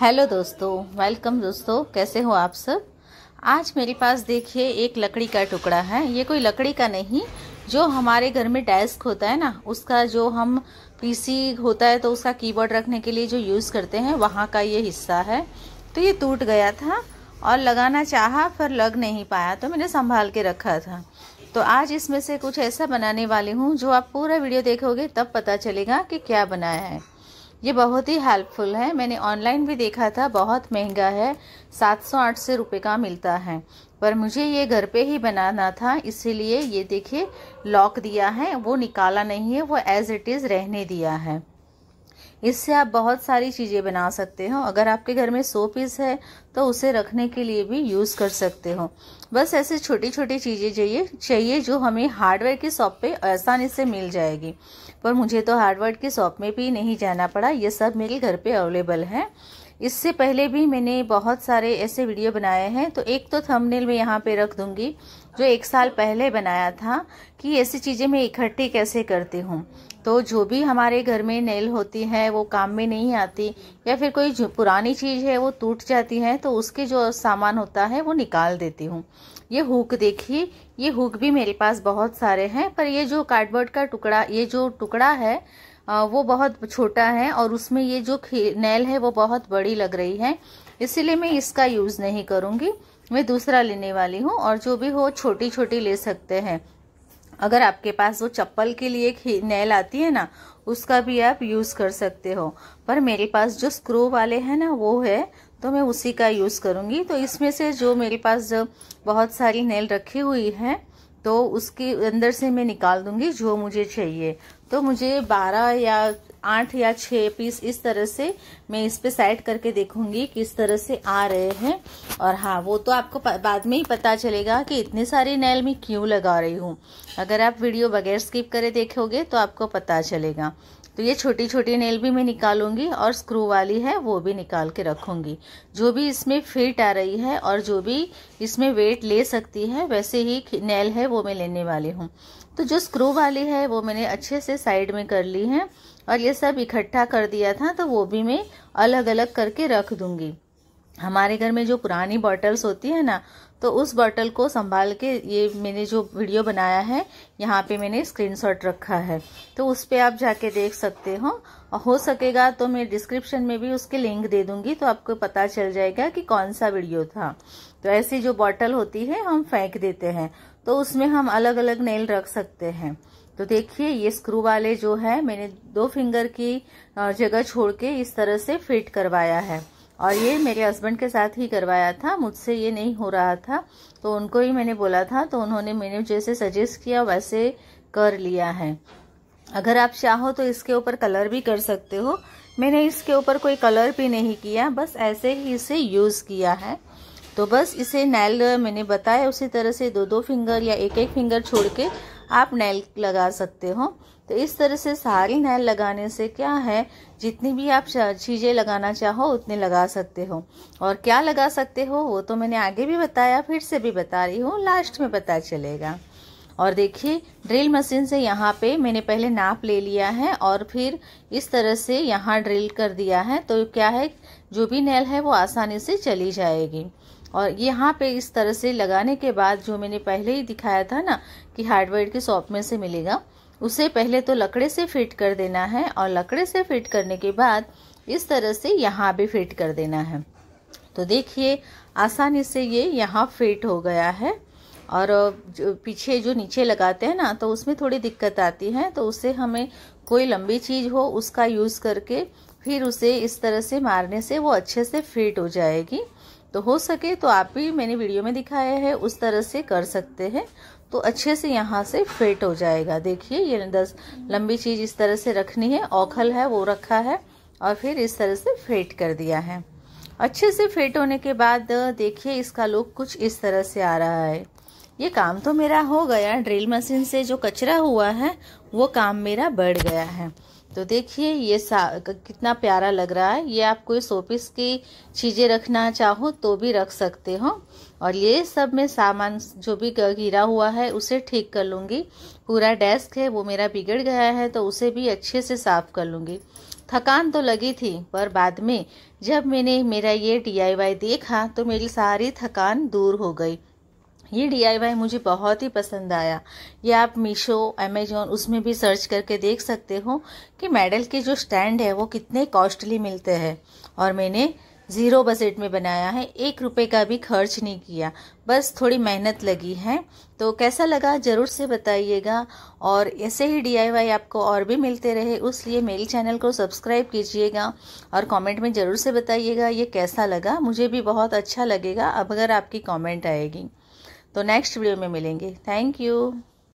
hello दोस्तों welcome दोस्तों कैसे हो आप सब आज मेरे पास देखिए एक लकड़ी का टुकड़ा है ये कोई लकड़ी का नहीं जो हमारे घर में डेस्क होता है ना उसका जो हम पीसी होता है तो उसका कीबोर्ड रखने के लिए जो यूज़ करते हैं वहाँ का ये हिस्सा है तो ये टूट गया था और लगाना चाहा पर लग नहीं पाया तो मैंने संभाल के रखा था तो आज इसमें से कुछ ऐसा बनाने वाली हूँ जो आप पूरा वीडियो देखोगे तब पता चलेगा कि क्या बनाया है ये बहुत ही हेल्पफुल है मैंने ऑनलाइन भी देखा था बहुत महंगा है सात सौ आठ सौ रुपये का मिलता है पर मुझे ये घर पे ही बनाना था इसीलिए ये देखिए लॉक दिया है वो निकाला नहीं है वो एज़ इट इज़ रहने दिया है इससे आप बहुत सारी चीज़ें बना सकते हो अगर आपके घर में सो पीस है तो उसे रखने के लिए भी यूज़ कर सकते हो बस ऐसे छोटी छोटी चीज़ें चाहिए चाहिए जो हमें हार्डवेयर की शॉप पे आसानी से मिल जाएगी पर मुझे तो हार्डवेयर की शॉप में भी नहीं जाना पड़ा ये सब मेरे घर पे अवेलेबल है इससे पहले भी मैंने बहुत सारे ऐसे वीडियो बनाए हैं तो एक तो थंबनेल में यहाँ पे रख दूँगी जो एक साल पहले बनाया था कि ऐसी चीज़ें मैं इकट्ठी कैसे करती हूँ तो जो भी हमारे घर में नेल होती है वो काम में नहीं आती या फिर कोई पुरानी चीज़ है वो टूट जाती है तो उसके जो सामान होता है वो निकाल देती हूँ ये हुक देखिए ये हुक भी मेरे पास बहुत सारे हैं पर ये जो कार्डबोर्ड का टुकड़ा ये जो टुकड़ा है वो बहुत छोटा है और उसमें ये जो नेल है वो बहुत बड़ी लग रही है इसीलिए मैं इसका यूज़ नहीं करूँगी मैं दूसरा लेने वाली हूँ और जो भी हो छोटी छोटी ले सकते हैं अगर आपके पास वो चप्पल के लिए नेल आती है ना उसका भी आप यूज़ कर सकते हो पर मेरे पास जो स्क्रू वाले हैं ना वो है तो मैं उसी का यूज़ करूंगी तो इसमें से जो मेरे पास जो बहुत सारी नेल रखी हुई है तो उसके अंदर से मैं निकाल दूँगी जो मुझे चाहिए तो मुझे बारह या आठ या छः पीस इस तरह से मैं इस पे सेट करके देखूंगी किस तरह से आ रहे हैं और हाँ वो तो आपको बाद में ही पता चलेगा कि इतने सारे नेल मैं क्यों लगा रही हूँ अगर आप वीडियो बगैर स्किप करे देखोगे तो आपको पता चलेगा तो ये छोटी छोटी नेल भी मैं निकालूंगी और स्क्रू वाली है वो भी निकाल के रखूंगी जो भी इसमें फिट आ रही है और जो भी इसमें वेट ले सकती है वैसे ही नेल है वो मैं लेने वाली हूँ तो जो स्क्रू वाली है वो मैंने अच्छे से साइड में कर ली है और ये सब इकट्ठा कर दिया था तो वो भी मैं अलग अलग करके रख दूँगी हमारे घर में जो पुरानी बॉटल्स होती है ना तो उस बॉटल को संभाल के ये मैंने जो वीडियो बनाया है यहाँ पे मैंने स्क्रीनशॉट रखा है तो उस पर आप जाके देख सकते हो और हो सकेगा तो मैं डिस्क्रिप्शन में भी उसके लिंक दे दूंगी तो आपको पता चल जाएगा कि कौन सा वीडियो था तो ऐसी जो बॉटल होती है हम फेंक देते हैं तो उसमें हम अलग अलग नेल रख सकते हैं तो देखिए ये स्क्रू वाले जो है मैंने दो फिंगर की जगह छोड़ के इस तरह से फिट करवाया है और ये मेरे हस्बैंड के साथ ही करवाया था मुझसे ये नहीं हो रहा था तो उनको ही मैंने बोला था तो उन्होंने मैंने जैसे सजेस्ट किया वैसे कर लिया है अगर आप चाहो तो इसके ऊपर कलर भी कर सकते हो मैंने इसके ऊपर कोई कलर भी नहीं किया बस ऐसे ही इसे यूज़ किया है तो बस इसे नैल मैंने बताया उसी तरह से दो दो फिंगर या एक एक फिंगर छोड़ के आप नैल लगा सकते हो तो इस तरह से सारी नैल लगाने से क्या है जितनी भी आप चीज़ें लगाना चाहो उतने लगा सकते हो और क्या लगा सकते हो वो तो मैंने आगे भी बताया फिर से भी बता रही हूँ लास्ट में पता चलेगा और देखिए ड्रिल मशीन से यहाँ पे मैंने पहले नाप ले लिया है और फिर इस तरह से यहाँ ड्रिल कर दिया है तो क्या है जो भी नैल है वो आसानी से चली जाएगी और यहाँ पे इस तरह से लगाने के बाद जो मैंने पहले ही दिखाया था ना कि हार्डवेयर के शॉप में से मिलेगा उसे पहले तो लकड़े से फिट कर देना है और लकड़े से फिट करने के बाद इस तरह से यहाँ भी फिट कर देना है तो देखिए आसानी से ये यहाँ फिट हो गया है और जो पीछे जो नीचे लगाते हैं ना तो उसमें थोड़ी दिक्कत आती है तो उसे हमें कोई लंबी चीज़ हो उसका यूज़ करके फिर उसे इस तरह से मारने से वो अच्छे से फिट हो जाएगी तो हो सके तो आप भी मैंने वीडियो में दिखाया है उस तरह से कर सकते हैं तो अच्छे से यहाँ से फिट हो जाएगा देखिए ये दस लंबी चीज़ इस तरह से रखनी है ओखल है वो रखा है और फिर इस तरह से फेट कर दिया है अच्छे से फेट होने के बाद देखिए इसका लुक कुछ इस तरह से आ रहा है ये काम तो मेरा हो गया ड्रिल मशीन से जो कचरा हुआ है वो काम मेरा बढ़ गया है तो देखिए ये कितना प्यारा लग रहा है ये आप कोई सोपिस की चीज़ें रखना चाहो तो भी रख सकते हो और ये सब मैं सामान जो भी गिरा हुआ है उसे ठीक कर लूँगी पूरा डेस्क है वो मेरा बिगड़ गया है तो उसे भी अच्छे से साफ़ कर लूँगी थकान तो लगी थी पर बाद में जब मैंने मेरा ये डी देखा तो मेरी सारी थकान दूर हो गई ये डी मुझे बहुत ही पसंद आया ये आप मीशो अमेजोन उसमें भी सर्च करके देख सकते हो कि मेडल के जो स्टैंड है वो कितने कॉस्टली मिलते हैं और मैंने ज़ीरो बजट में बनाया है एक रुपये का भी खर्च नहीं किया बस थोड़ी मेहनत लगी है तो कैसा लगा ज़रूर से बताइएगा और ऐसे ही डी आपको और भी मिलते रहे लिए मेरे चैनल को सब्सक्राइब कीजिएगा और कमेंट में ज़रूर से बताइएगा ये कैसा लगा मुझे भी बहुत अच्छा लगेगा अब अगर आपकी कमेंट आएगी तो नेक्स्ट वीडियो में मिलेंगे थैंक यू